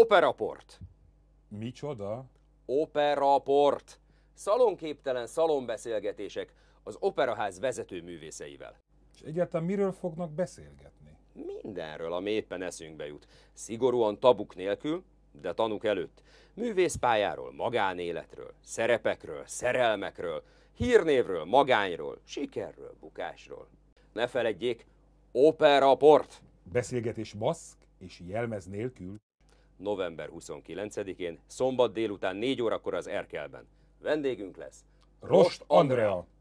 Operaport. Micsoda? Operaport. Szalonképtelen szalonbeszélgetések az operaház vezető művészeivel. És egyáltalán miről fognak beszélgetni? Mindenről, ami éppen eszünkbe jut. Szigorúan tabuk nélkül, de tanuk előtt. Művészpályáról, magánéletről, szerepekről, szerelmekről, hírnévről, magányról, sikerről, bukásról. Ne feledjék, operaport! Beszélgetés maszk és jelmez nélkül november 29-én, szombat délután 4 órakor az Erkelben. Vendégünk lesz Rost Andrea.